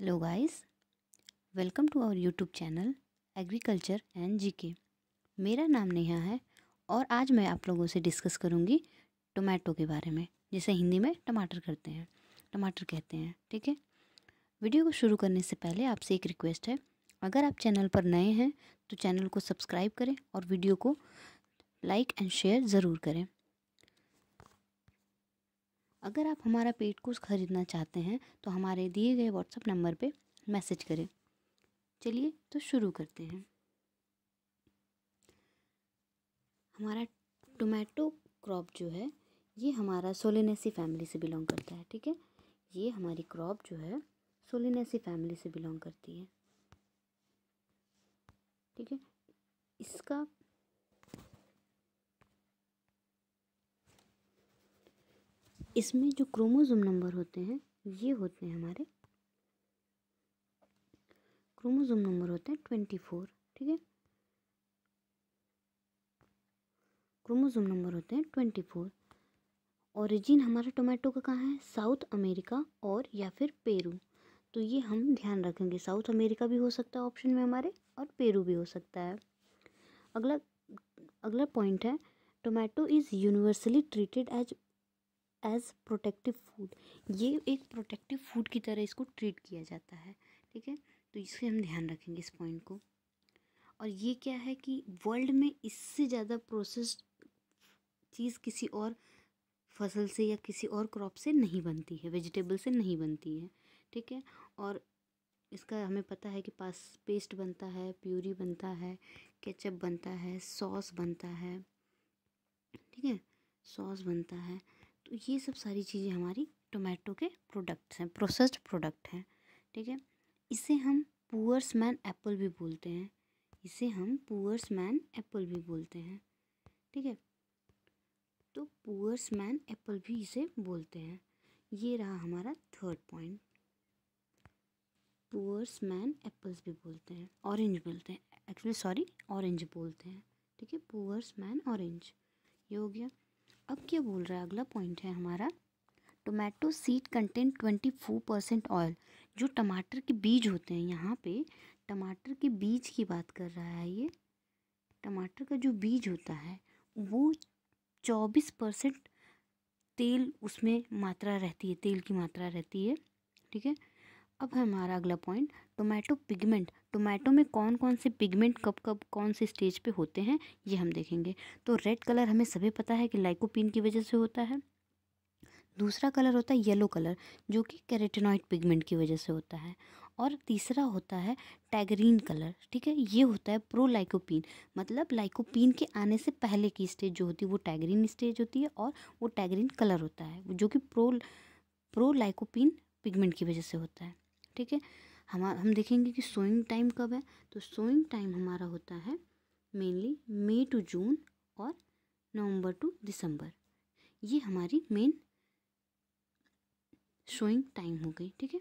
hello guys welcome to our YouTube channel agriculture and GK मेरा नाम नेहा है और आज मैं आप लोगों से डिस्कस करूँगी टोमेटो के बारे में जिसे हिंदी में टमाटर करते हैं टमाटर कहते हैं ठीक है वीडियो को शुरू करने से पहले आपसे एक रिक्वेस्ट है अगर आप चैनल पर नए हैं तो चैनल को सब्सक्राइब करें और वीडियो को लाइक एंड शेयर ज़रूर करें अगर आप हमारा पेड कोर्स ख़रीदना चाहते हैं तो हमारे दिए गए व्हाट्सएप नंबर पर मैसेज करें चलिए तो शुरू करते हैं हमारा टोमेटो क्रॉप जो है ये हमारा सोलिनेसी फैमिली से बिलोंग करता है ठीक है ये हमारी क्रॉप जो है सोलेनेसी फैमिली से बिलोंग करती है ठीक है इसका इसमें जो क्रोमोज़ोम नंबर होते हैं ये होते हैं हमारे क्रोमोज़ोम नंबर होते हैं ट्वेंटी फोर ठीक है क्रोमोज़ोम नंबर होते हैं ट्वेंटी फोर ओरिजिन हमारा टोमेटो का कहाँ है साउथ अमेरिका और या फिर पेरू तो ये हम ध्यान रखेंगे साउथ अमेरिका भी हो सकता है ऑप्शन में हमारे और पेरू भी हो सकता है अगला अगला पॉइंट है tomato is universally treated as as protective food ये एक प्रोटेक्टिव फूड की तरह इसको ट्रीट किया जाता है ठीक है तो इससे हम ध्यान रखेंगे इस पॉइंट को और ये क्या है कि वर्ल्ड में इससे ज़्यादा प्रोसेस्ड चीज़ किसी और फसल से या किसी और क्रॉप से नहीं बनती है वेजिटेबल से नहीं बनती है ठीक है और इसका हमें पता है कि पास पेस्ट बनता है प्यूरी बनता है केचप बनता है सॉस बनता है ठीक है सॉस बनता है तो ये सब सारी चीज़ें हमारी टोमेटो के प्रोडक्ट्स हैं प्रोसेस्ड प्रोडक्ट हैं ठीक है इसे हम पुअर्स मैन एप्पल भी बोलते हैं इसे हम पुअर्स मैन एप्पल भी बोलते हैं ठीक है तो पुअर्स मैन एप्पल भी इसे बोलते हैं ये रहा हमारा third point poor's man apples भी बोलते हैं ऑरेंज बोलते हैं एक्चुअली सॉरी ऑरेंज बोलते हैं ठीक है पुअर्स मैन ऑरेंज ये हो गया अब क्या बोल रहा है अगला पॉइंट है हमारा tomato seed content twenty four percent oil जो टमाटर के बीज होते हैं यहाँ पे टमाटर के बीज की बात कर रहा है ये टमाटर का जो बीज होता है वो चौबीस परसेंट तेल उसमें मात्रा रहती है तेल की मात्रा रहती है ठीक है अब हमारा अगला पॉइंट टोमेटो पिगमेंट टोमेटो में कौन कौन से पिगमेंट कब कब कौन से स्टेज पे होते हैं ये हम देखेंगे तो रेड कलर हमें सभी पता है कि लाइकोपिन की वजह से होता है दूसरा कलर होता है येलो कलर जो कि कैरेटेनॉइड पिगमेंट की वजह से होता है और तीसरा होता है टैगरीन कलर ठीक है ये होता है प्रो लाइकोपिन मतलब लाइकोपिन के आने से पहले की स्टेज जो होती है वो टैगरीन स्टेज होती है और वो टैगरीन कलर होता है जो कि प्रो प्रो लाइकोपिन पिगमेंट की वजह से होता है ठीक है हम हम देखेंगे कि सोइंग टाइम कब है तो सोइंग टाइम हमारा होता है मेनली मई टू जून और नवंबर टू दिसंबर ये हमारी मेन सोइंग टाइम हो गई ठीक है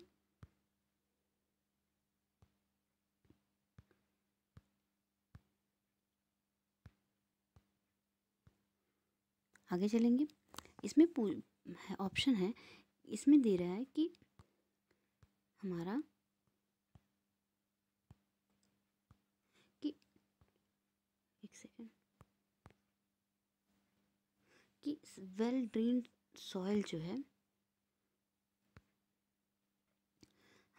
आगे चलेंगे इसमें ऑप्शन है इसमें दे रहा है कि हमारा वेल ड्रेन्ड सॉइल जो है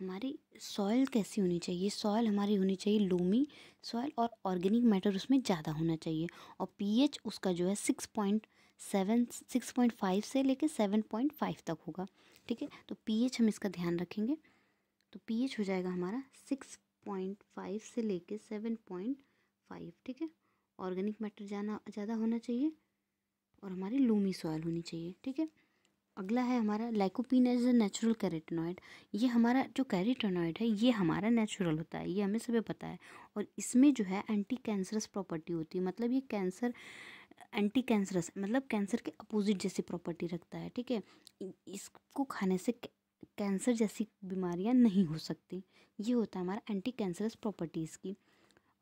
हमारी सॉइल कैसी होनी चाहिए सॉइल हमारी होनी चाहिए लूमी सॉइल और ऑर्गेनिक मैटर उसमें ज़्यादा होना चाहिए और पीएच उसका जो है six point seven six point five से लेकर सेवन पॉइंट फाइव तक होगा ठीक है तो पीएच हम इसका ध्यान रखेंगे तो पीएच हो जाएगा हमारा सिक्स पॉइंट फाइव से लेकर सेवन पॉइंट फाइव ठीक है ऑर्गेनिक मैटर जाना ज़्यादा होना चाहिए और हमारी लूमी सॉयल होनी चाहिए ठीक है अगला है हमारा lycopene as a natural carotenoid ये हमारा जो कैरेटोनॉइड है ये हमारा नेचुरल होता है ये हमें सभी पता है और इसमें जो है एंटी कैंसरस प्रॉपर्टी होती है मतलब ये कैंसर एंटी कैंसरस मतलब कैंसर के अपोजिट जैसी प्रॉपर्टी रखता है ठीक है इसको खाने से कैंसर जैसी बीमारियाँ नहीं हो सकती ये होता है हमारा एंटी कैंसरस प्रॉपर्टीज़ की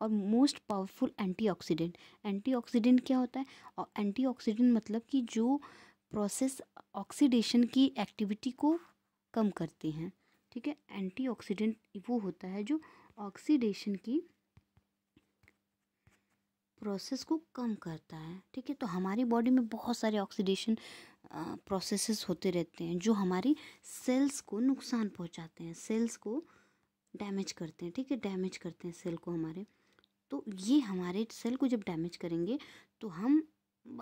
और मोस्ट पावरफुल एंटीऑक्सीडेंट एंटीऑक्सीडेंट क्या होता है और एंटीऑक्सीडेंट मतलब कि जो प्रोसेस ऑक्सीडेशन की एक्टिविटी को कम करते हैं ठीक है एंटीऑक्सीडेंट वो होता है जो ऑक्सीडेशन की प्रोसेस को कम करता है ठीक है तो हमारी बॉडी में बहुत सारे ऑक्सीडेशन प्रोसेसेस होते रहते हैं जो हमारी सेल्स को नुकसान पहुंचाते हैं सेल्स को डैमेज करते हैं ठीक है डैमेज करते हैं सेल को हमारे तो ये हमारे सेल को जब डैमेज करेंगे तो हम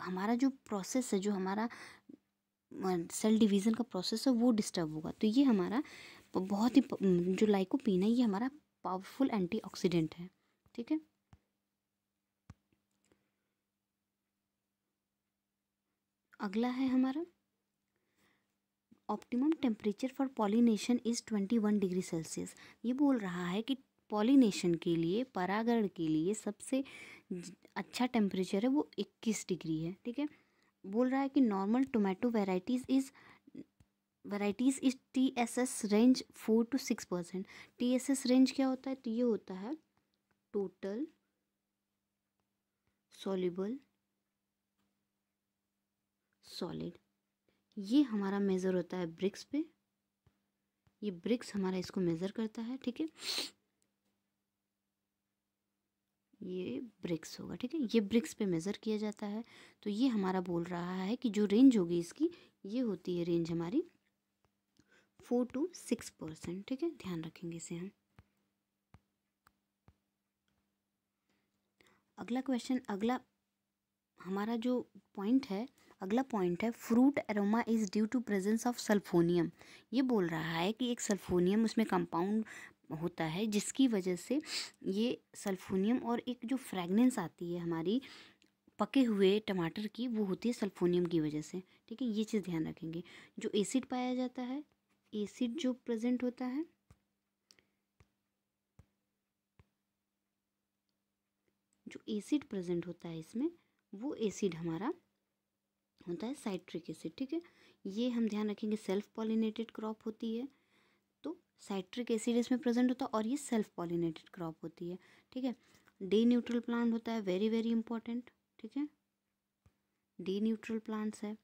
हमारा जो प्रोसेस है जो हमारा सेल डिवीज़न का प्रोसेस है वो डिस्टर्ब होगा तो ये हमारा बहुत ही जो लाइकोपिन है ये हमारा पावरफुल एंटीऑक्सीडेंट है ठीक है अगला है हमारा optimum temperature for pollination is twenty one degree Celsius ये बोल रहा है कि पॉलिनेशन के लिए परागण के लिए सबसे अच्छा टेम्परेचर है वो इक्कीस डिग्री है ठीक है बोल रहा है कि normal tomato varieties is varieties is T S S range four to six percent T S S range क्या होता है तो ये होता है टोटल सॉलिबल सॉलिड ये हमारा मेज़र होता है ब्रिक्स पे ये ब्रिक्स हमारा इसको मेज़र करता है ठीक है ये ब्रिक्स होगा ठीक है ये ब्रिक्स पे मेज़र किया जाता है तो ये हमारा बोल रहा है कि जो रेंज होगी इसकी ये होती है रेंज हमारी फोर टू सिक्स परसेंट ठीक है ध्यान रखेंगे इसे हम अगला क्वेश्चन अगला हमारा जो पॉइंट है अगला पॉइंट है fruit aroma is due to presence of sulphonium ये बोल रहा है कि एक सल्फोनियम उसमें कंपाउंड होता है जिसकी वजह से ये सल्फोनियम और एक जो फ्रेगनेंस आती है हमारी पके हुए टमाटर की वो होती है सल्फोनियम की वजह से ठीक है ये चीज़ ध्यान रखेंगे जो एसिड पाया जाता है एसिड जो प्रेजेंट होता है जो एसिड प्रेजेंट होता है इसमें वो एसिड हमारा होता है साइट्रिक एसिड ठीक है ये हम ध्यान रखेंगे सेल्फ पॉलिनेटेड क्रॉप होती है साइट्रिक एसिड इसमें प्रेजेंट होता है और ये सेल्फ पॉलिनेटेड क्रॉप होती है ठीक है डी न्यूट्रल प्लांट होता है वेरी वेरी इंपॉर्टेंट ठीक है डी न्यूट्रल प्लांट्स है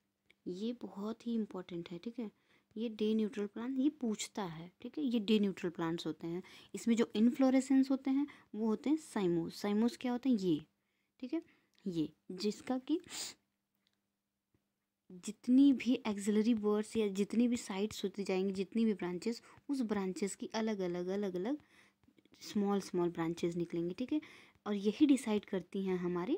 ये बहुत ही इंपॉर्टेंट है ठीक है ये डे न्यूट्रल प्लांट ये पूछता है ठीक है ये डे न्यूट्रल प्लांट्स होते हैं इसमें जो इन्फ्लोरेसेंस होते हैं वो होते हैं साइमोस साइमोस क्या होते हैं ये ठीक है ये जिसका कि जितनी भी एक्सिलरी वर्ड्स या जितनी भी साइट्स होती जाएंगी जितनी भी ब्रांचेस उस ब्रांचेस की अलग अलग अलग अलग स्मॉल स्मॉल ब्रांचेस निकलेंगे ठीक है और यही डिसाइड करती हैं हमारे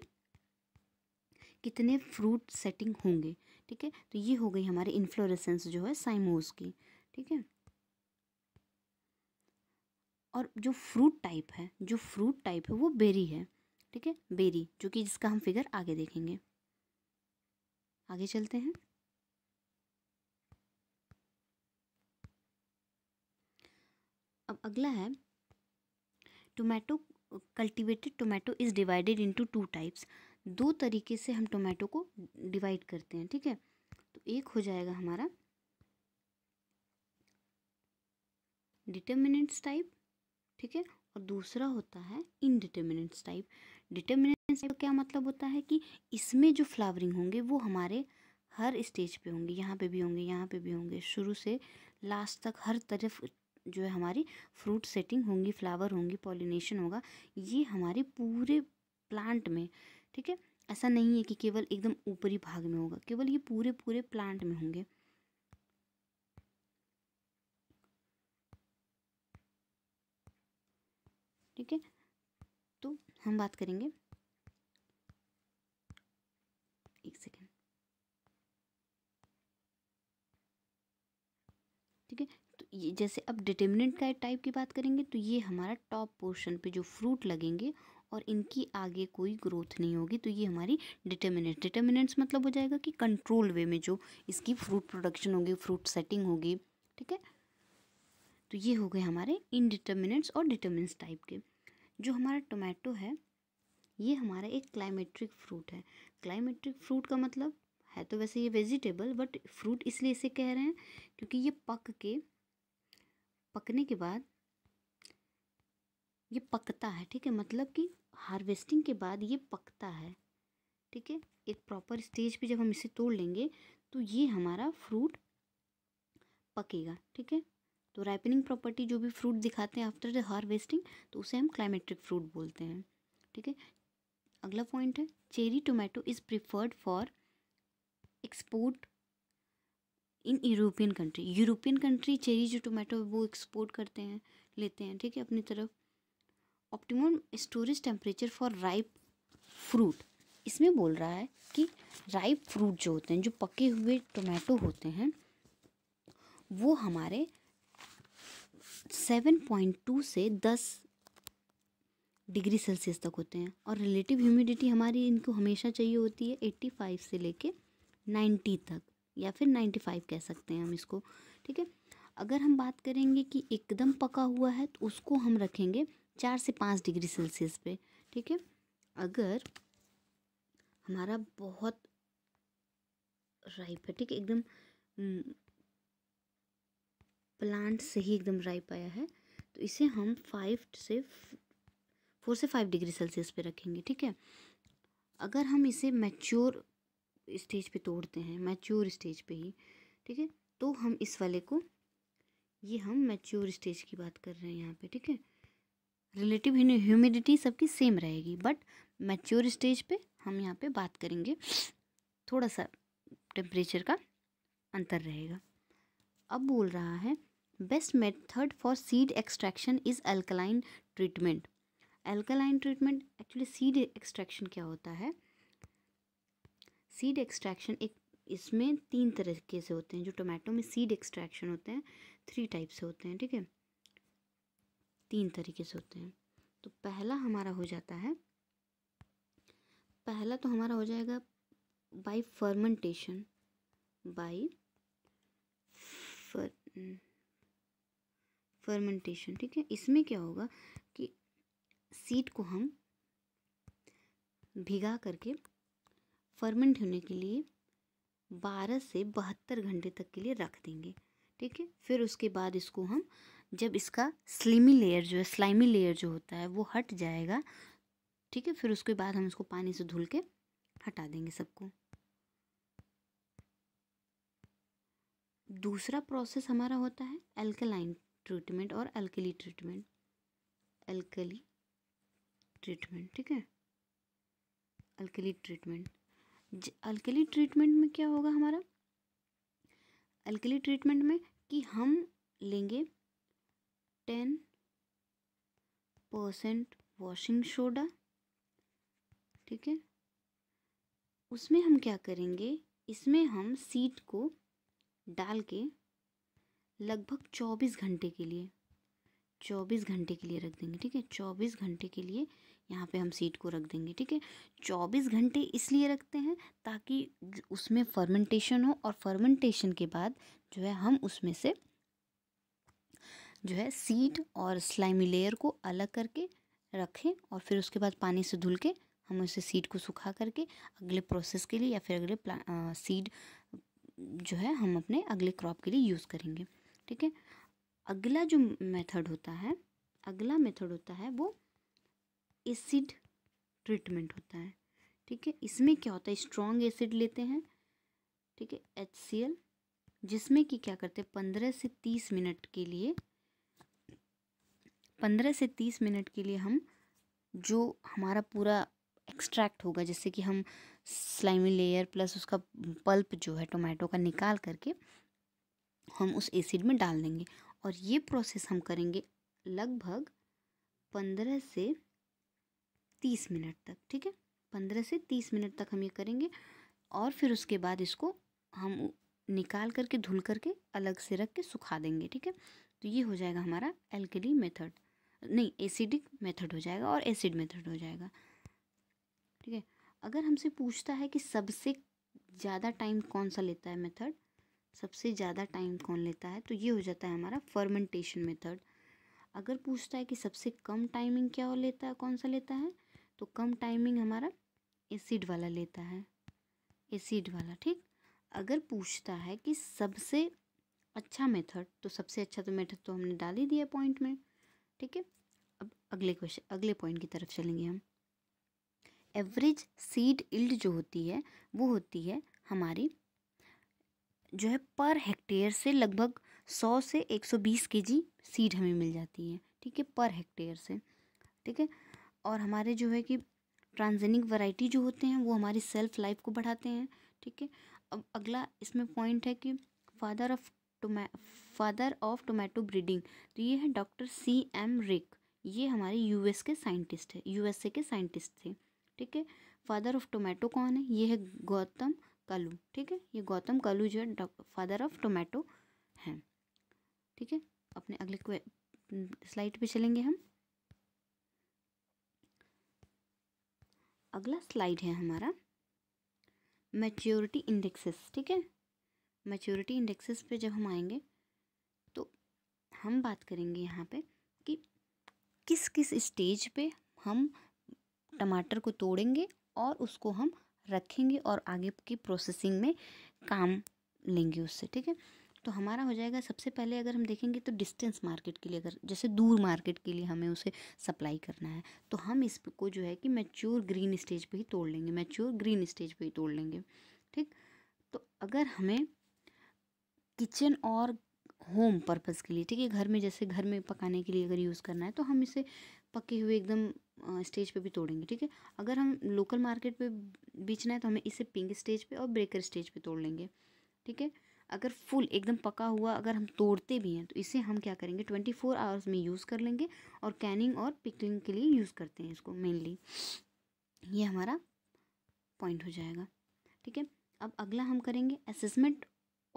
कितने फ्रूट सेटिंग होंगे ठीक है तो ये हो गई हमारे इन्फ्लोरेसेंस जो है साइमोस की ठीक है और जो फ्रूट टाइप है जो फ्रूट टाइप है वो बेरी है ठीक है बेरी जो कि जिसका हम फिगर आगे देखेंगे आगे चलते हैं अब अगला है tomato cultivated tomato is divided into two types दो तरीके से हम टोमेटो को डिवाइड करते हैं ठीक है तो एक हो जाएगा हमारा डिटर्मिनेंट्स टाइप ठीक है और दूसरा होता है इनडिटर्मिनेंट्स टाइप डिटर्मिनेंस का क्या मतलब होता है कि इसमें जो फ्लावरिंग होंगे वो हमारे हर स्टेज पे होंगे यहाँ पे भी होंगे यहाँ पे भी होंगे शुरू से लास्ट तक हर तरफ जो है हमारी फ्रूट सेटिंग होंगी फ्लावर होंगी पॉलिनेशन होगा ये हमारे पूरे प्लांट में ठीक है ऐसा नहीं है कि केवल एकदम ऊपरी भाग में होगा केवल ये पूरे पूरे प्लांट में होंगे हम बात करेंगे एक सेकेंड ठीक है तो ये जैसे अब डिटर्मिनेंट का टाइप की बात करेंगे तो ये हमारा टॉप पोर्शन पे जो फ्रूट लगेंगे और इनकी आगे कोई ग्रोथ नहीं होगी तो ये हमारी डिटर्मिनेंट डिटर्मिनेंट्स मतलब हो जाएगा कि कंट्रोल वे में जो इसकी फ्रूट प्रोडक्शन होगी फ्रूट सेटिंग होगी ठीक है तो ये हो गए हमारे इनडिटर्मिनेंट्स और डिटर्मिनेंट्स टाइप के जो हमारा टोमेटो है ये हमारा एक क्लाइमेट्रिक फ्रूट है क्लाइमेट्रिक फ्रूट का मतलब है तो वैसे ये वेजिटेबल बट फ्रूट इसलिए इसे कह रहे हैं क्योंकि ये पक के पकने के बाद ये पकता है ठीक है मतलब कि हार्वेस्टिंग के बाद ये पकता है ठीक है एक प्रॉपर स्टेज पे जब हम इसे तोड़ लेंगे तो ये हमारा फ्रूट पकेगा ठीक है तो राइपनिंग प्रॉपर्टी जो भी फ्रूट दिखाते हैं आफ्टर द हार्वेस्टिंग तो उसे हम क्लाइमेट्रिक फ्रूट बोलते हैं ठीक है अगला पॉइंट है cherry tomato is preferred for export in European country European country cherry जो टोमेटो वो एक्सपोर्ट करते हैं लेते हैं ठीक है अपनी तरफ optimum storage temperature for ripe fruit इसमें बोल रहा है कि राइप फ्रूट जो होते हैं जो पके हुए टोमेटो होते हैं वो हमारे 7.2 से 10 डिग्री सेल्सियस तक होते हैं और रिलेटिव ह्यूमिडिटी हमारी इनको हमेशा चाहिए होती है 85 से लेके 90 तक या फिर 95 कह सकते हैं हम इसको ठीक है अगर हम बात करेंगे कि एकदम पका हुआ है तो उसको हम रखेंगे चार से पाँच डिग्री सेल्सियस पे ठीक है अगर हमारा बहुत राइप है ठीक है एकदम हम्म, प्लांट से ही एकदम राइप आया है तो इसे हम फाइव से फोर से फाइव डिग्री सेल्सियस पे रखेंगे ठीक है अगर हम इसे मैच्योर स्टेज पे तोड़ते हैं मैच्योर स्टेज पे ही ठीक है तो हम इस वाले को ये हम मैच्योर स्टेज की बात कर रहे हैं यहाँ पे ठीक है रिलेटिव ह्यूमिडिटी सबकी सेम रहेगी बट मैच्योर स्टेज पे हम यहाँ पे बात करेंगे थोड़ा सा टेम्परेचर का अंतर रहेगा अब बोल रहा है best method for seed extraction is alkaline treatment alkaline treatment actually seed extraction क्या होता है सीड एक्सट्रैक्शन एक इसमें तीन तरीके से होते हैं जो टोमेटो में सीड एक्सट्रैक्शन होते हैं थ्री टाइप से होते हैं ठीक है तीन तरीके से होते हैं तो पहला हमारा हो जाता है पहला तो हमारा हो जाएगा बाई फर्मेंटेशन बाई फर्मेंटेशन ठीक है इसमें क्या होगा कि सीड को हम भिगा करके फर्मेंट होने के लिए बारह से बहत्तर घंटे तक के लिए रख देंगे ठीक है फिर उसके बाद इसको हम जब इसका स्लिमी लेयर जो है स्लाइमी लेयर जो होता है वो हट जाएगा ठीक है फिर उसके बाद हम इसको पानी से धुल के हटा देंगे सबको दूसरा प्रोसेस हमारा होता है एल्कलाइन ट्रीटमेंट और अल्कली ट्रीटमेंट अल्कली ट्रीटमेंट ठीक है अल्कली ट्रीटमेंट अल्कली ट्रीटमेंट में क्या होगा हमारा अल्कली ट्रीटमेंट में कि हम लेंगे टेन परसेंट वॉशिंग सोडा ठीक है उसमें हम क्या करेंगे इसमें हम सीट को डाल के लगभग चौबीस घंटे के लिए चौबीस घंटे के लिए रख देंगे ठीक है चौबीस घंटे के लिए यहाँ पे हम सीड को रख देंगे ठीक है चौबीस घंटे इसलिए रखते हैं ताकि उसमें फर्मेंटेशन हो और फर्मेंटेशन के बाद जो है हम उसमें से जो है सीड और स्लाइमी लेयर को अलग करके रखें और फिर उसके बाद पानी से धुल के हम उसे सीड को सुखा करके अगले प्रोसेस के लिए या फिर अगले सीड जो है हम अपने अगले क्रॉप के लिए यूज़ करेंगे ठीक है अगला जो मेथड होता है अगला मेथड होता है वो एसिड ट्रीटमेंट होता है ठीक है इसमें क्या होता है स्ट्रॉन्ग एसिड लेते हैं ठीक है एच सी एल जिसमें कि क्या करते हैं पंद्रह से तीस मिनट के लिए पंद्रह से तीस मिनट के लिए हम जो हमारा पूरा एक्सट्रैक्ट होगा जैसे कि हम स्लाइमी लेयर प्लस उसका पल्प जो है टोमेटो का निकाल करके हम उस एसिड में डाल देंगे और ये प्रोसेस हम करेंगे लगभग पंद्रह से तीस मिनट तक ठीक है पंद्रह से तीस मिनट तक हम ये करेंगे और फिर उसके बाद इसको हम निकाल करके धुल करके अलग से रख के सुखा देंगे ठीक है तो ये हो जाएगा हमारा एल्कली मेथड नहीं एसिडिक मेथड हो जाएगा और एसिड मेथड हो जाएगा ठीक है अगर हमसे पूछता है कि सबसे ज़्यादा टाइम कौन सा लेता है मेथड सबसे ज़्यादा टाइम कौन लेता है तो ये हो जाता है हमारा फर्मेंटेशन मेथड अगर पूछता है कि सबसे कम टाइमिंग क्या हो लेता है कौन सा लेता है तो कम टाइमिंग हमारा एसिड वाला लेता है एसिड वाला ठीक अगर पूछता है कि सबसे अच्छा मेथड तो सबसे अच्छा तो मेथड तो हमने डाल ही दिया पॉइंट में ठीक है अब अगले क्वेश्चन अगले पॉइंट की तरफ चलेंगे हम एवरेज सीड इल्ड जो होती है वो होती है हमारी जो है पर हेक्टेयर से लगभग सौ से एक सौ बीस के जी सीड हमें मिल जाती है ठीक है पर हेक्टेयर से ठीक है और हमारे जो है कि ट्रांसजेनिक वैरायटी जो होते हैं वो हमारी सेल्फ लाइफ को बढ़ाते हैं ठीक है अब अगला इसमें पॉइंट है कि father of toma father of tomato breeding तो ये है डॉक्टर सी एम रिक ये हमारे यू के साइंटिस्ट है यू के साइंटिस्ट थे ठीक है फादर ऑफ टोमेटो कौन है ये है गौतम कलू ठीक है ये गौतम कलू जो है फादर ऑफ टोमेटो हैं ठीक है अपने अगले स्लाइड पे चलेंगे हम अगला स्लाइड है हमारा मैच्योरिटी इंडेक्सेस ठीक है मैच्योरिटी इंडेक्सेस पे जब हम आएंगे तो हम बात करेंगे यहाँ पे कि किस किस स्टेज पे हम टमाटर को तोड़ेंगे और उसको हम रखेंगे और आगे की प्रोसेसिंग में काम लेंगे उससे ठीक है तो हमारा हो जाएगा सबसे पहले अगर हम देखेंगे तो डिस्टेंस मार्केट के लिए अगर जैसे दूर मार्केट के लिए हमें उसे सप्लाई करना है तो हम इसको जो है कि मैच्योर ग्रीन स्टेज पे ही तोड़ लेंगे मैच्योर ग्रीन स्टेज पे ही तोड़ लेंगे ठीक तो अगर हमें किचन और होम पर्पज़ के लिए ठीक है घर में जैसे घर में पकाने के लिए अगर यूज़ करना है तो हम इसे पके हुए एकदम स्टेज पे भी तोड़ेंगे ठीक है अगर हम लोकल मार्केट पे बेचना है तो हमें इसे पिंक स्टेज पे और ब्रेकर स्टेज पे तोड़ लेंगे ठीक है अगर फुल एकदम पका हुआ अगर हम तोड़ते भी हैं तो इसे हम क्या करेंगे ट्वेंटी फोर आवर्स में यूज़ कर लेंगे और कैनिंग और पिकलिंग के लिए यूज़ करते हैं इसको मेनली ये हमारा पॉइंट हो जाएगा ठीक है अब अगला हम करेंगे असेसमेंट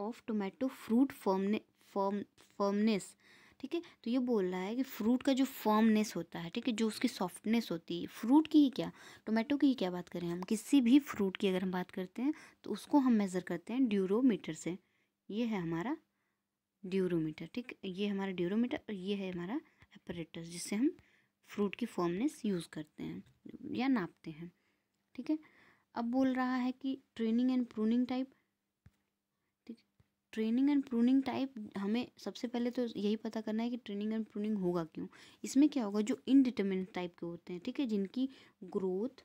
ऑफ टोमेटो फ्रूट फॉर्मने फॉर्म फर्मनेस ठीक है तो ये बोल रहा है कि फ्रूट का जो फर्मनेस होता है ठीक है जो उसकी सॉफ्टनेस होती है फ्रूट की ही क्या टोमेटो की ही क्या बात करें हम किसी भी फ्रूट की अगर हम बात करते हैं तो उसको हम मेज़र करते हैं ड्यूरोमीटर से ये है हमारा ड्यूरोमीटर ठीक ये हमारा ड्यूरोमीटर और ये है हमारा एपरेटस जिससे हम फ्रूट की फॉर्मनेस यूज़ करते हैं या नापते हैं ठीक है अब बोल रहा है कि training and pruning type training and pruning type हमें सबसे पहले तो यही पता करना है कि ट्रेनिंग एंड प्रूनिंग होगा क्यों इसमें क्या होगा जो इनडिटर्मिनेट टाइप के होते हैं ठीक है जिनकी ग्रोथ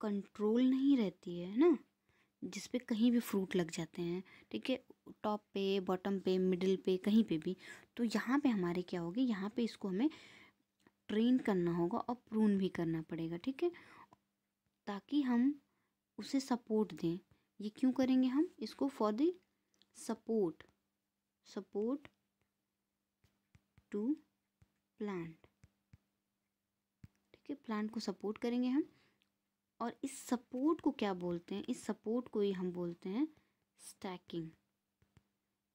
कंट्रोल नहीं रहती है ना जिस पे कहीं भी फ्रूट लग जाते हैं ठीक है टॉप पे बॉटम पे मिडिल पे कहीं पे भी तो यहाँ पे हमारे क्या होगी यहाँ पे इसको हमें ट्रेन करना होगा और प्रून भी करना पड़ेगा ठीक है ताकि हम उसे सपोर्ट दें ये क्यों करेंगे हम इसको for the support support to plant ठीक है प्लांट को सपोर्ट करेंगे हम और इस सपोर्ट को क्या बोलते हैं इस सपोर्ट को ही हम बोलते हैं staking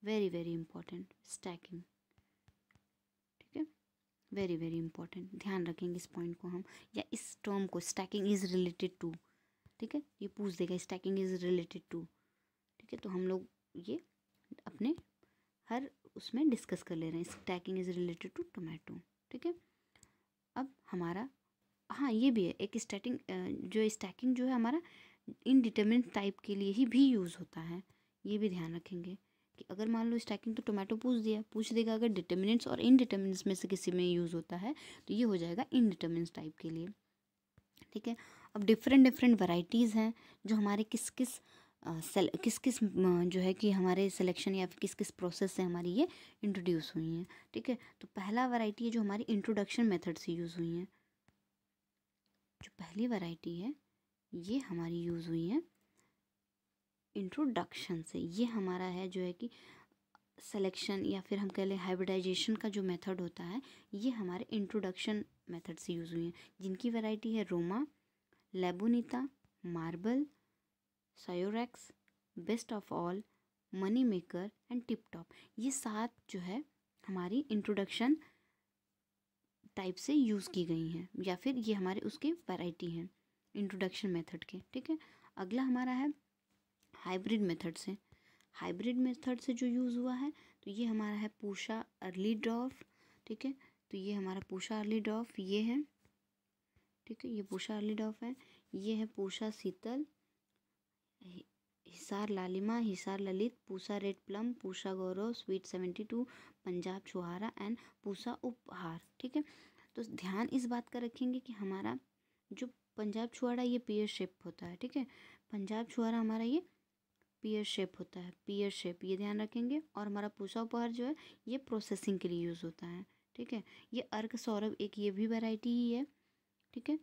very very important staking ठीक है वेरी वेरी इंपॉर्टेंट ध्यान रखेंगे इस पॉइंट को हम या इस टर्म को स्टैकिंग इज़ रिलेटेड टू ठीक है ये पूछ देगा स्टैकिंग इज़ रिलेटेड टू ठीक है तो हम लोग ये अपने हर उसमें डिस्कस कर ले रहे हैं staking is related to tomato ठीक है अब हमारा हाँ ये भी है एक स्टैटिंग जो स्टैकिंग जो है हमारा इनडिटर्मिन टाइप के लिए ही भी यूज़ होता है ये भी ध्यान रखेंगे कि अगर मान लो स्टैकिंग तो टोमेटो पूछ दिया पूछ देगा अगर डिटर्मिनेंट्स और इनडिटर्मिनेंट्स में से किसी में यूज़ होता है तो ये हो जाएगा इनडिटर्मिनेंट्स टाइप के लिए ठीक है अब डिफरेंट डिफरेंट वैरायटीज़ हैं जो हमारे किस किस सेल किस किस जो है कि हमारे सिलेक्शन या फिर किस किस प्रोसेस से हमारी ये इंट्रोड्यूस हुई हैं ठीक है तो पहला वैरायटी है जो हमारी इंट्रोडक्शन मेथड से यूज़ हुई हैं जो पहली वैरायटी है ये हमारी यूज़ हुई हैं इंट्रोडक्शन से ये हमारा है जो है कि सिलेक्शन या फिर हम कह लें हाइब्रिडाइजेशन का जो मेथड होता है ये हमारे इंट्रोडक्शन मेथड से यूज़ हुई हैं जिनकी वैरायटी है रोमा लेबोनिता मार्बल सयोरेक्स best of all money maker and tip top ये सात जो है हमारी इंट्रोडक्शन टाइप से यूज़ की गई हैं या फिर ये हमारे उसके वैरायटी हैं इंट्रोडक्शन मेथड के ठीक है अगला हमारा है हाइब्रिड मेथड से हाइब्रिड मेथड से जो यूज़ हुआ है तो ये हमारा है पूषा अर्ली ड्रॉफ ठीक है तो ये हमारा पूषा अर्ली ड्रॉफ ये है ठीक है ये पूषा अर्ली डॉफ है ये है पूषा Sheetal Hisar Lalima Hisar Lalit Pusa red plum Pusa Gaurav sweet seventy two Punjab Chhuhara and Pusa Uphar ठीक है तो ध्यान इस बात का रखेंगे कि हमारा जो पंजाब छुहारा ये पियर शेप होता है ठीक है पंजाब छुहारा हमारा ये पियर शेप होता है पियर शेप ये ध्यान रखेंगे और हमारा पूषा उपहार जो है ये प्रोसेसिंग के लिए यूज़ होता है ठीक है ये अर्क सौरभ एक ये भी वैरायटी ही है ठीक है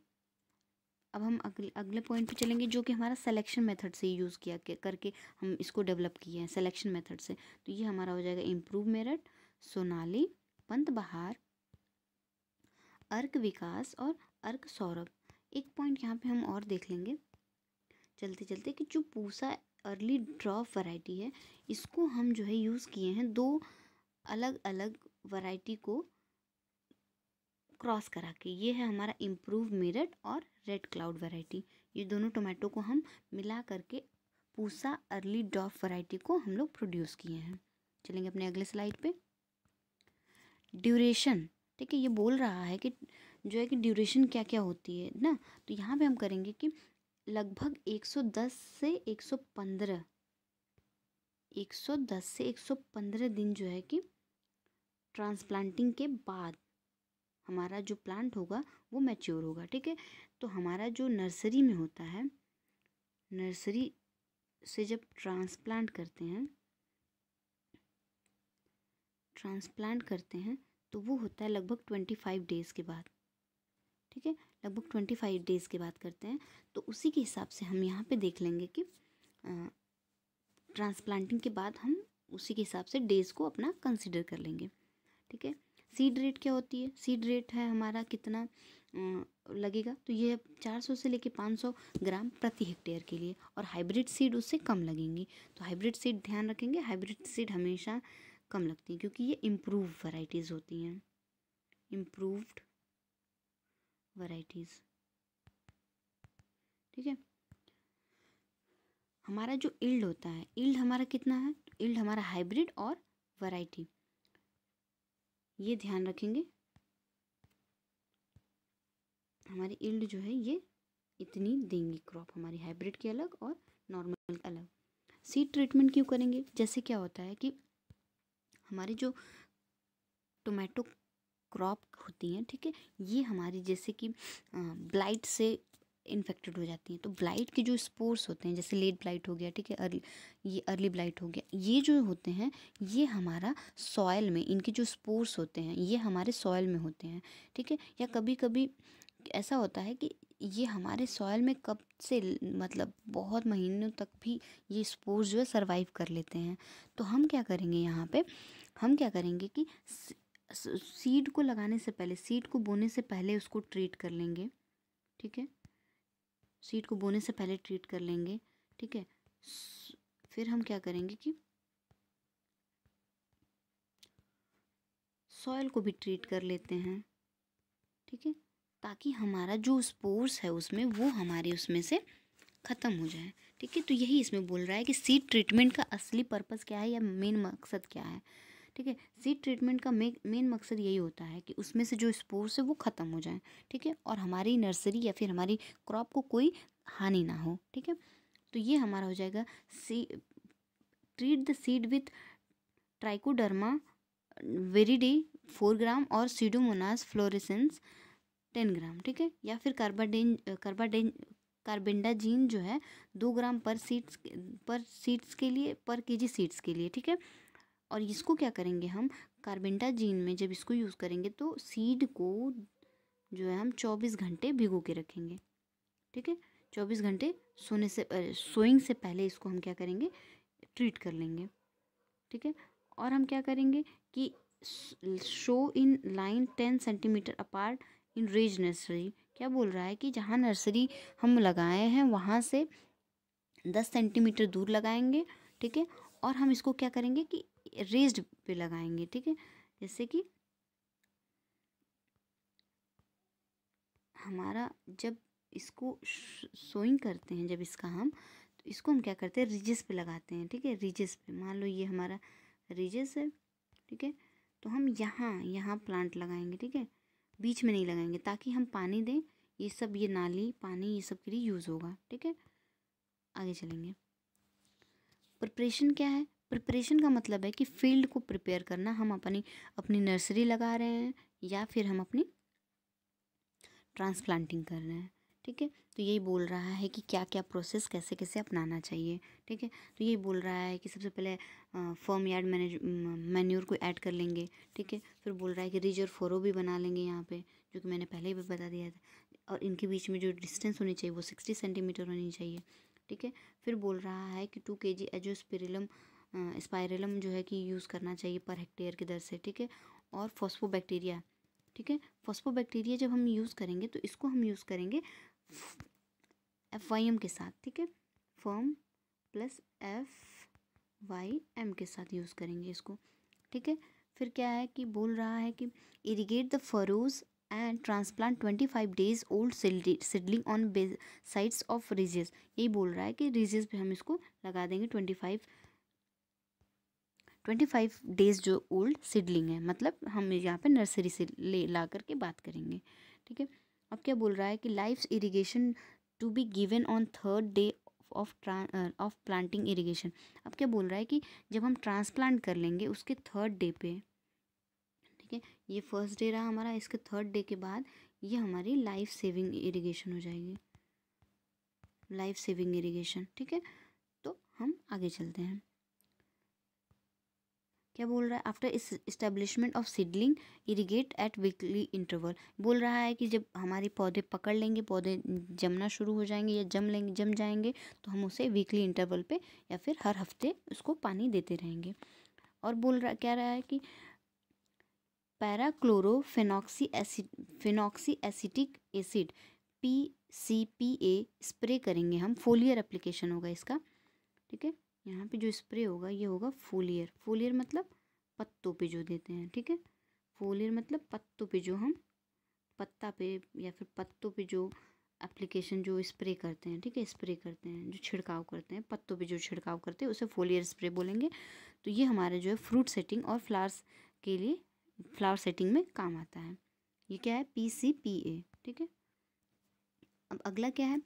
अब हम अगले अगले पॉइंट पे चलेंगे जो कि हमारा सिलेक्शन मेथड से यूज़ किया करके हम इसको डेवलप किए हैं सिलेक्शन मेथड से तो ये हमारा हो जाएगा इम्प्रूव मेरठ सोनाली पंत बहार अर्क विकास और अर्क सौरभ एक पॉइंट यहाँ पे हम और देख लेंगे चलते चलते कि जो पूसा अर्ली ड्रॉप वैरायटी है इसको हम जो है यूज़ किए हैं दो अलग अलग वैरायटी को क्रॉस करा के ये है हमारा इम्प्रूव मेरठ और रेड क्लाउड वैरायटी ये दोनों टोमेटो को हम मिला करके पूसा अर्ली डॉफ वैरायटी को हम लोग प्रोड्यूस किए हैं चलेंगे अपने अगले स्लाइड पे ड्यूरेशन ठीक है ये बोल रहा है कि जो है कि ड्यूरेशन क्या क्या होती है ना तो यहाँ पे हम करेंगे कि लगभग एक से सौ 110 से 115 दिन जो है कि ट्रांसप्लांटिंग के बाद हमारा जो प्लांट होगा वो मैच्योर होगा ठीक है तो हमारा जो नर्सरी में होता है नर्सरी से जब ट्रांसप्लांट करते हैं ट्रांसप्लांट करते हैं तो वो होता है लगभग ट्वेंटी फाइव डेज़ के बाद ठीक है लगभग ट्वेंटी फाइव डेज़ के बाद करते हैं तो उसी के हिसाब से हम यहाँ पे देख लेंगे कि ट्रांसप्लांटिंग के बाद हम उसी के हिसाब से डेज़ को अपना कंसिडर कर लेंगे ठीक है सीड रेट क्या होती है सीड रेट है हमारा कितना लगेगा तो ये 400 से लेके 500 ग्राम प्रति हेक्टेयर के लिए और हाइब्रिड सीड उससे कम लगेंगी तो हाइब्रिड सीड ध्यान रखेंगे हाइब्रिड सीड हमेशा कम लगती हैं क्योंकि ये इम्प्रूव वराइटीज़ होती हैं इम्प्रूवड वराइटीज़ ठीक है हमारा जो इल्ड होता है इल्ड हमारा कितना है इल्ड हमारा हाइब्रिड और वैरायटी ये ध्यान रखेंगे हमारी इल्ड जो है ये इतनी देंगी क्रॉप हमारी हाइब्रिड की अलग और नॉर्मल अलग सीड ट्रीटमेंट क्यों करेंगे जैसे क्या होता है कि हमारी जो टोमेटो क्रॉप होती हैं ठीक है ये हमारी जैसे कि ब्लाइट से इन्फेक्टेड हो जाती हैं तो ब्लाइट के जो स्पोर्स होते हैं जैसे लेट ब्लाइट हो गया ठीक है अर्ली ये अर्ली ब्लाइट हो गया ये जो होते हैं ये हमारा सॉयल में इनके जो स्पोर्स होते हैं ये हमारे सॉयल में होते हैं ठीक है या कभी कभी ऐसा होता है कि ये हमारे सॉयल में कब से मतलब बहुत महीनों तक भी ये स्पोर्स जो है सर्वाइव कर लेते हैं तो हम क्या करेंगे यहाँ पर हम क्या करेंगे कि सीड को लगाने से पहले सीड को बोने से पहले उसको ट्रीट कर लेंगे ठीक है सीड को बोने से पहले ट्रीट कर लेंगे ठीक है फिर हम क्या करेंगे कि सॉयल को भी ट्रीट कर लेते हैं ठीक है ताकि हमारा जो स्पोर्स है उसमें वो हमारे उसमें से ख़त्म हो जाए ठीक है तो यही इसमें बोल रहा है कि सीड ट्रीटमेंट का असली पर्पज़ क्या है या मेन मकसद क्या है ठीक है सीड ट्रीटमेंट का मेन मकसद यही होता है कि उसमें से जो स्पोर्स है वो ख़त्म हो जाए ठीक है और हमारी नर्सरी या फिर हमारी क्रॉप को कोई हानि ना हो ठीक है तो ये हमारा हो जाएगा seed treat the seed with trichoderma viride four gram और सीडोमोनास फ्लोरिसेंस टेन ग्राम ठीक है या फिर कार्बाडेन कार्बाडेन कार्बेंडाजीन जो है दो ग्राम पर सीड्स पर सीड्स के लिए पर केजी सीड्स के लिए ठीक है और इसको क्या करेंगे हम जीन में जब इसको यूज़ करेंगे तो सीड को जो है हम चौबीस घंटे भिगो के रखेंगे ठीक है चौबीस घंटे सोने से सोइंग से पहले इसको हम क्या करेंगे ट्रीट कर लेंगे ठीक है और हम क्या करेंगे कि sow in line ten centimetre apart in raised nursery क्या बोल रहा है कि जहाँ नर्सरी हम लगाए हैं वहाँ से दस सेंटीमीटर दूर लगाएंगे ठीक है और हम इसको क्या करेंगे कि रेज्ड पे लगाएंगे ठीक है जैसे कि हमारा जब इसको सोइंग करते हैं जब इसका हम तो इसको हम क्या करते हैं रिजेस पे लगाते हैं ठीक है रिजेस पे मान लो ये हमारा रिजेस है ठीक है तो हम यहाँ यहाँ प्लांट लगाएंगे ठीक है बीच में नहीं लगाएंगे ताकि हम पानी दें ये सब ये नाली पानी ये सब के लिए यूज़ होगा ठीक है आगे चलेंगे प्रपरेशन क्या है प्रिपरेशन का मतलब है कि फील्ड को प्रिपेयर करना हम अपनी अपनी नर्सरी लगा रहे हैं या फिर हम अपनी ट्रांसप्लांटिंग कर रहे हैं ठीक है तो यही बोल रहा है कि क्या क्या प्रोसेस कैसे कैसे अपनाना चाहिए ठीक है तो यही बोल रहा है कि सबसे पहले फर्म यार्ड मैनेज मैन्यूर को ऐड कर लेंगे ठीक है फिर बोल रहा है कि रिज और फोरो भी बना लेंगे यहाँ पे जो कि मैंने पहले भी बता दिया था और इनके बीच में जो डिस्टेंस होनी चाहिए वो सिक्सटी सेंटीमीटर होनी चाहिए ठीक है फिर बोल रहा है कि टू के जी एजोस्पिरिलम स्पायरलम जो है कि यूज़ करना चाहिए पर हेक्टेयर की दर से ठीक है और फॉस्फोबैक्टीरिया ठीक है फॉस्फोबैक्टीरिया जब हम यूज़ करेंगे तो इसको हम यूज़ करेंगे एफ वाई एम के साथ ठीक है farm plus F Y M के साथ यूज़ करेंगे इसको ठीक है फिर क्या है कि बोल रहा है कि irrigate the furrows and transplant twenty five days old seedling on sides of ridges यही बोल रहा है कि रिजेस पे हम इसको लगा देंगे twenty five twenty five days जो ओल्ड सीडलिंग है मतलब हम यहाँ पे नर्सरी से ले ला करके बात करेंगे ठीक है अब क्या बोल रहा है कि life irrigation to be given on third day of trans of planting irrigation अब क्या बोल रहा है कि जब हम ट्रांसप्लांट कर लेंगे उसके थर्ड डे पे ठीक है ये फर्स्ट डे रहा हमारा इसके थर्ड डे के बाद ये हमारी लाइफ सेविंग इरिगेशन हो जाएगी लाइफ सेविंग इरिगेशन ठीक है तो हम आगे चलते हैं क्या बोल रहा है after establishment of seedling irrigate at weekly interval बोल रहा है कि जब हमारे पौधे पकड़ लेंगे पौधे जमना शुरू हो जाएंगे या जम लेंगे जम जाएंगे तो हम उसे वीकली इंटरवल पे या फिर हर हफ्ते उसको पानी देते रहेंगे और बोल रहा क्या रहा है कि phenoxy acid phenoxy acetic acid P C P A spray करेंगे हम फोलियर एप्लीकेशन होगा इसका ठीक है यहाँ पे जो स्प्रे होगा ये होगा फोलियर फोलियर मतलब पत्तों पे जो देते हैं ठीक है फोलियर मतलब पत्तों पे जो हम पत्ता पे या फिर पत्तों पे जो एप्लीकेशन जो स्प्रे करते हैं ठीक है स्प्रे करते हैं जो छिड़काव करते हैं पत्तों पे जो छिड़काव करते हैं उसे फोलियर स्प्रे बोलेंगे तो ये हमारे जो है फ्रूट सेटिंग और फ्लावर्स के लिए फ्लावर सेटिंग में काम आता है ये क्या है पी सी पी ए ठीक है अब अगला क्या है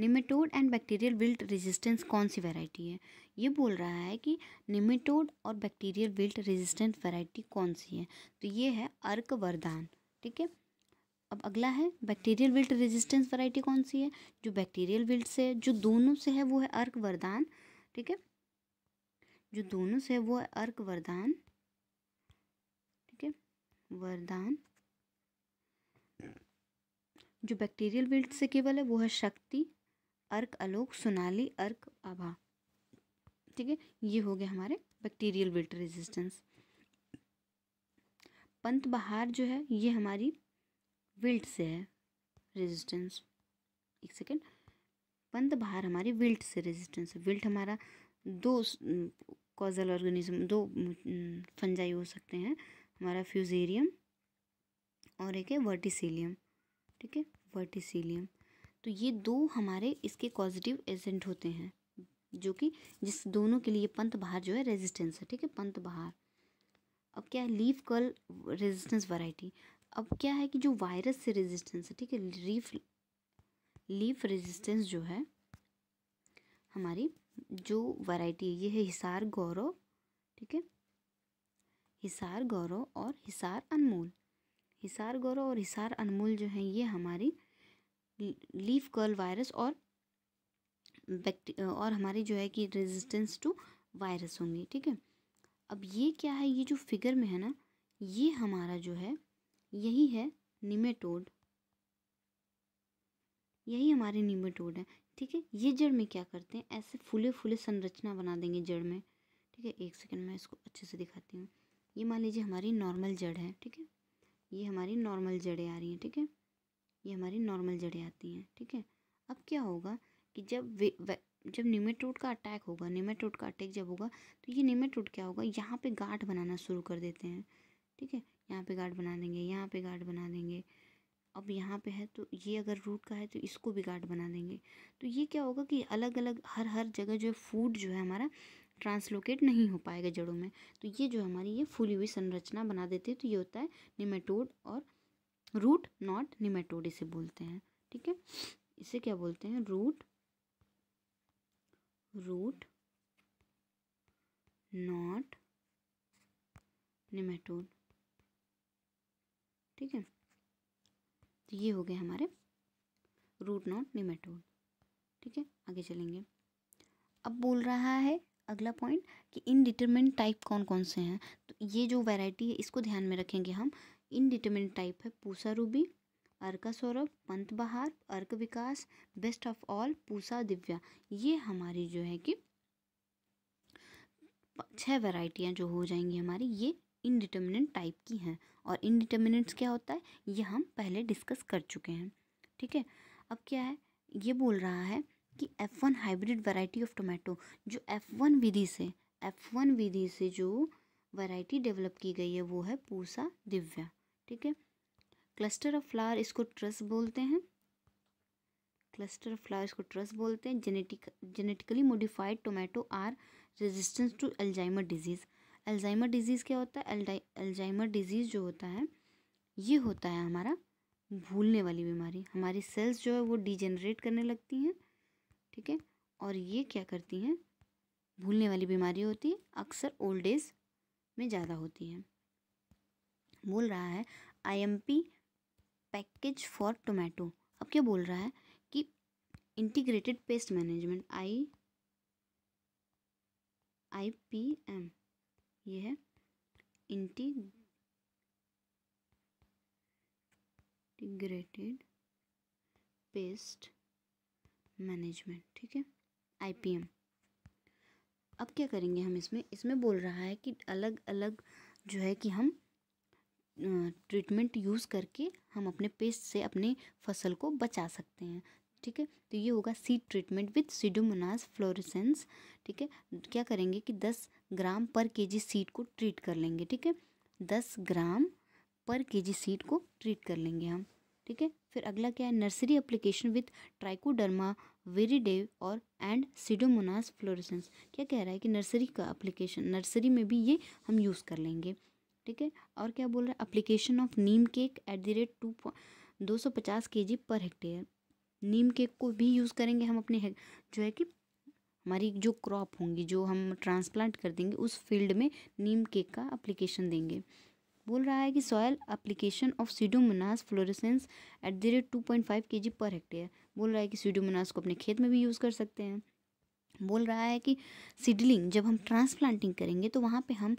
nematode and bacterial wilt resistance कौन सी वैरायटी है ये बोल रहा है कि निमेटोड और बैक्टीरियल विल्ट रेजिस्टेंट वैरायटी कौन सी है तो ये है अर्क वरदान ठीक है अब अगला है बैक्टीरियल विल्ट रेजिस्टेंस वैरायटी कौन सी है जो बैक्टीरियल विल्ट से जो दोनों से है वो है अर्क वरदान ठीक है जो दोनों से है वो है अर्क वरदान ठीक है वरदान जो बैक्टीरियल विल्ट से केवल है वो है शक्ति अर्क अलोक सोनाली अर्क आभा ठीक है ये हो गया हमारे बैक्टीरियल विल्ट रेजिस्टेंस पंत बहार जो है ये हमारी विल्ट से है रेजिस्टेंस एक सेकेंड पंत बहार हमारी विल्ट से रेजिस्टेंस है विल्ट हमारा दो कॉजल ऑर्गेनिज्म दो फंजाई हो सकते हैं हमारा फ्यूजेरियम और एक है वर्टिसिलियम ठीक है वर्टिसिलियम तो ये दो हमारे इसके पॉजिटिव एजेंट होते हैं जो कि जिस दोनों के लिए पंथ बाहर जो है रेजिस्टेंस है ठीक है पंथ बाहर अब क्या है लीफ कर्ल रेजिस्टेंस वैरायटी अब क्या है कि जो वायरस से रेजिस्टेंस है ठीक है लीफ लीफ रेजिस्टेंस जो है हमारी जो वैरायटी है ये है हिसार गौरव ठीक है हिसार गौरव और हिसार अनमोल हिसार गौरव और हिसार अनमोल जो है ये हमारी लीफ कर्ल वायरस और और हमारी जो है कि रेजिस्टेंस टू वायरस होंगी ठीक है अब ये क्या है ये जो फिगर में है ना ये हमारा जो है यही है निमेटोड यही हमारे निमेटोड है ठीक है ये जड़ में क्या करते हैं ऐसे फूले फूले संरचना बना देंगे जड़ में ठीक है एक सेकंड मैं इसको अच्छे से दिखाती हूँ ये मान लीजिए हमारी नॉर्मल जड़ है ठीक है ये हमारी नॉर्मल जड़ें आ रही हैं ठीक है ये हमारी नॉर्मल जड़ें आती हैं ठीक है अब क्या होगा कि जब वे, वे, जब निमेटोड का अटैक होगा निमेटोड का अटैक जब होगा तो ये निमेटोड क्या होगा यहाँ पे गांठ बनाना शुरू कर देते हैं ठीक है यहाँ पे गांठ बना देंगे यहाँ पे गांठ बना देंगे अब यहाँ पे है तो ये अगर रूट का है तो इसको भी गांठ बना देंगे तो ये क्या होगा कि अलग अलग हर हर जगह जो है फूड जो है हमारा ट्रांसलोकेट नहीं हो पाएगा जड़ों में तो ये जो हमारी ये फूली हुई संरचना बना देते हैं तो ये होता है निमेटोड और रूट नॉट निमेटोड इसे बोलते हैं ठीक है इसे क्या बोलते हैं रूट रूट नॉट निमेटोड ठीक है तो ये हो गए हमारे रूट नॉट निमेटोड ठीक है आगे चलेंगे अब बोल रहा है अगला पॉइंट कि इनडिटर्मिनेंट टाइप कौन कौन से हैं तो ये जो वैरायटी है इसको ध्यान में रखेंगे हम इनडिटर्मिनेट टाइप है Pusa Ruby Arka Saurabh Pant Bahar Arka Vikas best of all Pusa Divya ये हमारी जो है कि छह वैरायटियाँ जो हो जाएंगी हमारी ये इनडिटर्मिनेंट टाइप की हैं और इनडिटर्मिनेंट्स क्या होता है ये हम पहले डिस्कस कर चुके हैं ठीक है अब क्या है ये बोल रहा है कि F one hybrid variety of tomato जो एफ़ वन विधि से एफ़ वन विधि से जो वैरायटी डेवलप की गई है वो है पूसा दिव्या ठीक है क्लस्टर ऑफ फ्लावर इसको ट्रस बोलते हैं क्लस्टर ऑफ फ्लावर इसको ट्रस बोलते हैं genetic genetically modified tomato are resistance to Alzheimer disease Alzheimer disease क्या होता है एल्जाइमर डिजीज़ जो होता है ये होता है हमारा भूलने वाली बीमारी हमारी सेल्स जो है वो डिजेनरेट करने लगती हैं ठीक है और ये क्या करती हैं भूलने वाली बीमारी होती है अक्सर ओल्ड एज में ज़्यादा होती है बोल रहा है I M P package for tomato अब क्या बोल रहा है कि integrated pest management I I P M ये है इंटीग्रेटेड पेस्ट मैनेजमेंट ठीक है आई पी एम अब क्या करेंगे हम इसमें इसमें बोल रहा है कि अलग अलग जो है कि हम ट्रीटमेंट यूज़ करके हम अपने पेस्ट से अपने फसल को बचा सकते हैं ठीक है तो ये होगा seed treatment with pseudomonas fluorescens ठीक है क्या करेंगे कि दस ग्राम पर के जी सीड को ट्रीट कर लेंगे ठीक है दस ग्राम पर के जी सीड को ट्रीट कर लेंगे हम ठीक है फिर अगला क्या है nursery application with trichoderma viride और एंड सीडोमोनास फ्लोरिसेंस क्या कह रहा है कि नर्सरी का एप्लीकेशन नर्सरी में भी ये हम यूज़ कर लेंगे ठीक है और क्या बोल रहा है application of neem cake at the rate two दो सौ पचास के जी पर हेक्टेयर नीम केक को भी यूज़ करेंगे हम अपने जो है कि हमारी जो क्रॉप होंगी जो हम ट्रांसप्लांट कर देंगे उस फील्ड में नीम केक का अप्लीकेशन देंगे बोल रहा है कि soil application of pseudomonas fluorescens at the rate two point five K G per hectare बोल रहा है कि सीडोमोनास को अपने खेत में भी यूज़ कर सकते हैं बोल रहा है कि सीडलिंग जब हम ट्रांसप्लांटिंग करेंगे तो वहाँ पे हम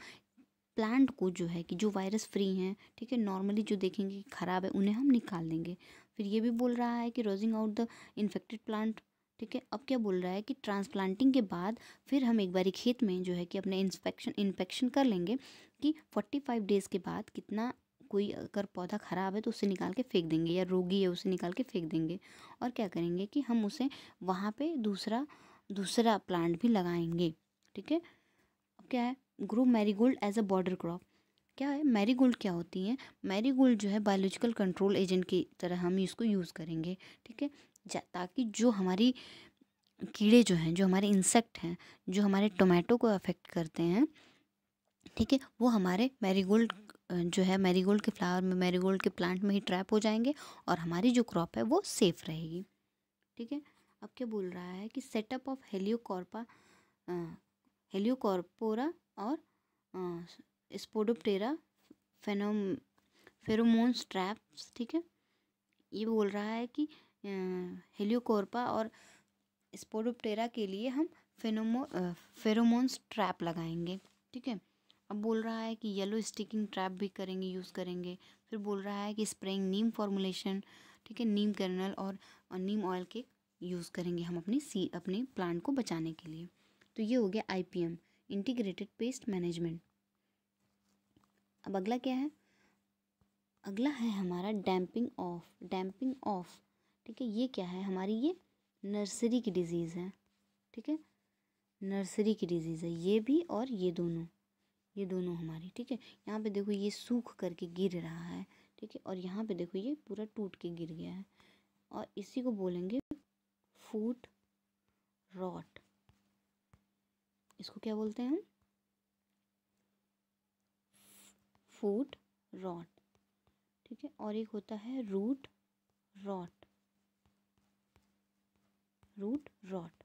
प्लांट को जो है कि जो वायरस फ्री हैं ठीक है नॉर्मली जो देखेंगे कि ख़राब है उन्हें हम निकाल देंगे फिर ये भी बोल रहा है कि roguing out the infected plant ठीक है अब क्या बोल रहा है कि ट्रांसप्लांटिंग के बाद फिर हम एक बारी खेत में जो है कि अपने इंस्पेक्शन इन्फेक्शन कर लेंगे कि फोर्टी फाइव डेज़ के बाद कितना कोई अगर पौधा ख़राब है तो उसे निकाल के फेंक देंगे या रोगी है उसे निकाल के फेंक देंगे और क्या करेंगे कि हम उसे वहाँ पर दूसरा दूसरा प्लांट भी लगाएंगे ठीक है अब क्या है grow marigold as a border crop क्या है मैरीगोल्ड क्या होती हैं मैरीगोल्ड जो है बायोलॉजिकल कंट्रोल एजेंट की तरह हम इसको यूज़ करेंगे ठीक है ताकि जो हमारी कीड़े जो हैं जो हमारे इंसेक्ट हैं जो हमारे टोमेटो को अफेक्ट करते हैं ठीक है वो हमारे मैरीगोल्ड जो है मैरीगोल्ड के फ्लावर में मैरीगोल्ड के प्लांट में ही ट्रैप हो जाएंगे और हमारी जो क्रॉप है वो सेफ़ रहेगी ठीक है अब क्या बोल रहा है कि सेटअप ऑफ हेलियोकॉर्पा हेलियोकॉर्पोरा और स्पोडोप्टेरा फेनोम फेरोमोन्स ट्रैप्स ठीक है ये बोल रहा है कि हेलियोकोर्पा और स्पोडोप्टेरा के लिए हम फेनोमो फेरोमोन्स ट्रैप लगाएंगे ठीक है अब बोल रहा है कि येलो स्टिकिंग ट्रैप भी करेंगे यूज़ करेंगे फिर बोल रहा है कि स्प्रेइंग नीम फॉर्मुलेशन ठीक है नीम कर्नल और, और नीम ऑयल के यूज़ करेंगे हम अपनी सी अपने प्लांट को बचाने के लिए तो ये हो गया आईपीएम इंटीग्रेटेड पेस्ट मैनेजमेंट अब अगला क्या है अगला है हमारा डैम्पिंग ऑफ डैम्पिंग ऑफ ठीक है ये क्या है हमारी ये नर्सरी की डिजीज़ है ठीक है नर्सरी की डिजीज़ है ये भी और ये दोनों ये दोनों हमारी ठीक है यहाँ पे देखो ये सूख करके गिर रहा है ठीक है और यहाँ पे देखो ये पूरा टूट के गिर गया है और इसी को बोलेंगे फूट रॉट इसको क्या बोलते हैं हम फूड रॉट ठीक है और एक होता है root rot root rot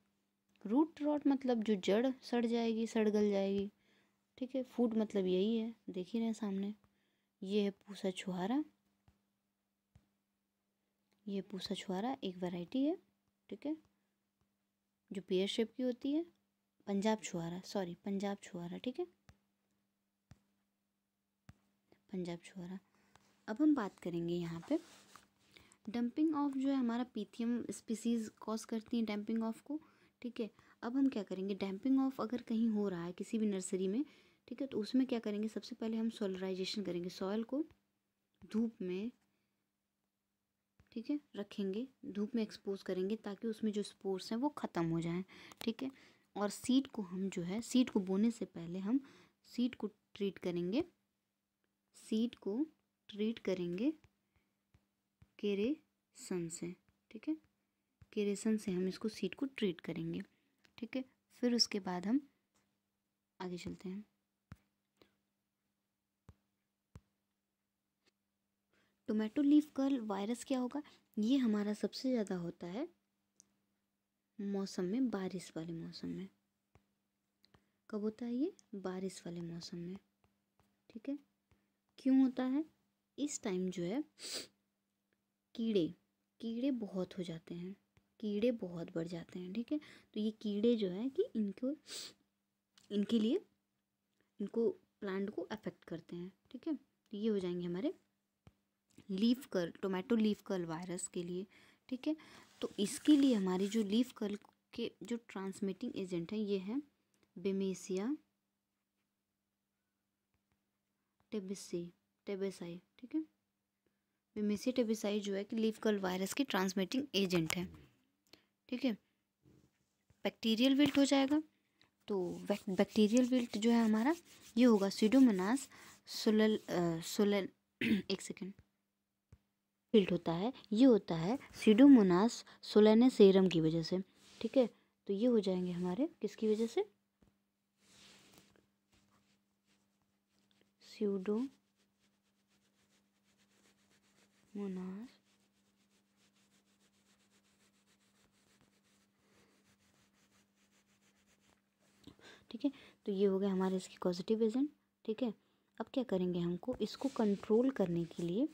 root rot मतलब जो जड़ सड़ जाएगी सड़ गल जाएगी ठीक है फूड मतलब यही है देख ही रहे हैं सामने ये है पूसा छुहारा ये पूसा छुहारा एक वैरायटी है ठीक है जो पेयर शेप की होती है पंजाब छुआरा सॉरी पंजाब छुआरा ठीक है पंजाब छुआरा अब हम बात करेंगे यहाँ पे डंपिंग ऑफ जो है हमारा पीथियम स्पीसीज कॉज करती हैं डंपिंग ऑफ को ठीक है अब हम क्या करेंगे डैम्पिंग ऑफ अगर कहीं हो रहा है किसी भी नर्सरी में ठीक है तो उसमें क्या करेंगे सबसे पहले हम सोलराइजेशन करेंगे सॉयल को धूप में ठीक है रखेंगे धूप में एक्सपोज करेंगे ताकि उसमें जो स्पोर्ट्स हैं वो ख़त्म हो जाएं ठीक है और सीट को हम जो है सीट को बोने से पहले हम सीट को ट्रीट करेंगे सीट को ट्रीट करेंगे केरेसन से ठीक है केरेसन से हम इसको सीट को ट्रीट करेंगे ठीक है फिर उसके बाद हम आगे चलते हैं टोमेटो लीफ कर्ल वायरस क्या होगा ये हमारा सबसे ज़्यादा होता है मौसम में बारिश वाले मौसम में कब होता है ये बारिश वाले मौसम में ठीक है क्यों होता है इस टाइम जो है कीड़े कीड़े बहुत हो जाते हैं कीड़े बहुत बढ़ जाते हैं ठीक है तो ये कीड़े जो है कि इनको इनके लिए इनको प्लांट को अफेक्ट करते हैं ठीक है तो ये हो जाएंगे हमारे लीफ कर टोमेटो लीफ कर्ल वायरस के लिए ठीक है तो इसके लिए हमारी जो लीफ कर्ल के जो ट्रांसमिटिंग एजेंट हैं ये है बेमेसिया टेबिसी टेबेसाई ठीक है बेमेसिया टेबिसाई जो है कि लीफ कर्ल वायरस के ट्रांसमिटिंग एजेंट है ठीक है बैक्टीरियल विल्ट हो जाएगा तो बैक्टीरियल विल्ट जो है हमारा ये होगा सीडोमनास सोलल सोलल एक सेकेंड फील्ड होता है ये होता है सीडोमोनास सोलैने सेरम की वजह से ठीक है तो ये हो जाएंगे हमारे किसकी वजह से सीडो मोनास ठीक है तो ये हो गया हमारे इसकी पॉजिटिव एजेंट ठीक है अब क्या करेंगे हमको इसको कंट्रोल करने के लिए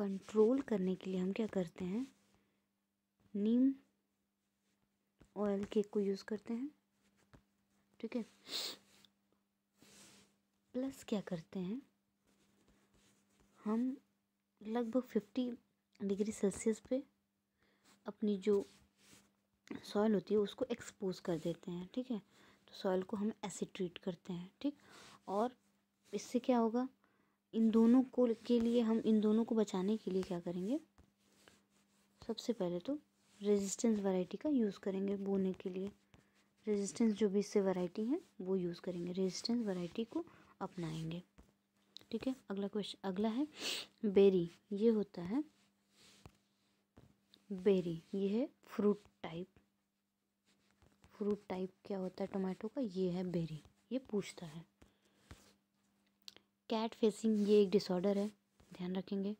कंट्रोल करने के लिए हम क्या करते हैं नीम ऑयल केक को यूज़ करते हैं ठीक है प्लस क्या करते हैं हम लगभग फिफ्टी डिग्री सेल्सियस पे अपनी जो सॉयल होती है उसको एक्सपोज कर देते हैं ठीक है तो सॉयल को हम ऐसे ट्रीट करते हैं ठीक और इससे क्या होगा इन दोनों को के लिए हम इन दोनों को बचाने के लिए क्या करेंगे सबसे पहले तो रेजिस्टेंस वैरायटी का यूज़ करेंगे बोने के लिए रेजिस्टेंस जो भी इससे वैरायटी है वो यूज़ करेंगे रेजिस्टेंस वैरायटी को अपनाएंगे ठीक है अगला क्वेश्चन अगला है बेरी ये होता है बेरी ये है फ्रूट टाइप फ्रूट टाइप क्या होता है टोमेटो का ये है बेरी ये पूछता है कैट फेसिंग ये एक डिसऑर्डर है ध्यान रखेंगे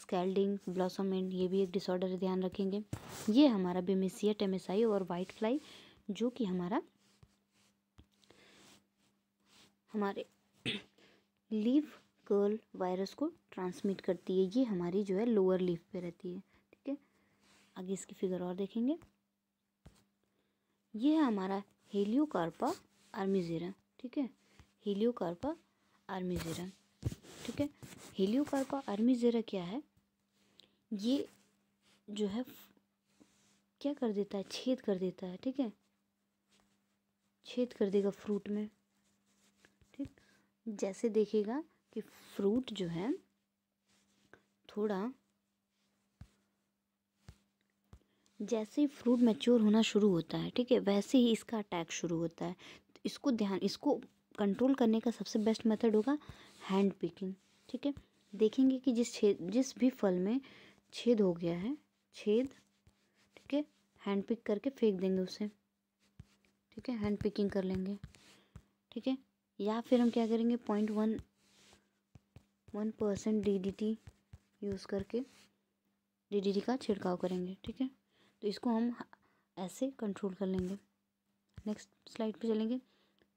स्कैल्डिंग ब्लॉसम एंड ये भी एक डिसऑर्डर है ध्यान रखेंगे ये हमारा बेमेसिया टेमेसाई और वाइट फ्लाई जो कि हमारा हमारे लीव कर्ल वायरस को ट्रांसमिट करती है ये हमारी जो है लोअर लीव पे रहती है ठीक है आगे इसकी फिगर और देखेंगे ये है हमारा हेलियोकार्पा आर्मीजेरा ठीक है हेलियोकार्पा आर्मी ज़ीरा ठीक है हेलियोकार्पा आर्मी ज़ीरा क्या है ये जो है क्या कर देता है छेद कर देता है ठीक है छेद कर देगा फ्रूट में ठीक जैसे देखेगा कि फ्रूट जो है थोड़ा जैसे ही फ्रूट मैच्योर होना शुरू होता है ठीक है वैसे ही इसका अटैक शुरू होता है तो इसको ध्यान इसको कंट्रोल करने का सबसे बेस्ट मेथड होगा हैंड पिकिंग ठीक है देखेंगे कि जिस छेद जिस भी फल में छेद हो गया है छेद ठीक है हैंड पिक करके फेंक देंगे उसे ठीक है हैंड पिकिंग कर लेंगे ठीक है या फिर हम क्या करेंगे point one one percent D D T use करके डी डी टी का छिड़काव करेंगे ठीक है तो इसको हम ऐसे कंट्रोल कर लेंगे नेक्स्ट स्लाइड पे चलेंगे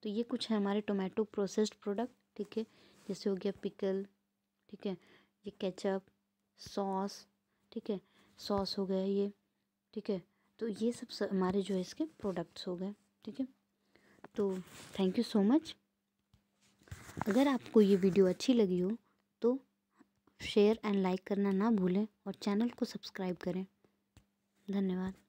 तो ये कुछ है हमारे टोमेटो प्रोसेस्ड प्रोडक्ट ठीक है जैसे हो गया पिकल ठीक है ये केचप सॉस ठीक है सॉस हो गया ये ठीक है तो ये सब हमारे जो है इसके प्रोडक्ट्स हो गए ठीक है तो थैंक यू सो मच अगर आपको ये वीडियो अच्छी लगी हो तो शेयर एंड लाइक करना ना भूलें और चैनल को सब्सक्राइब करें धन्यवाद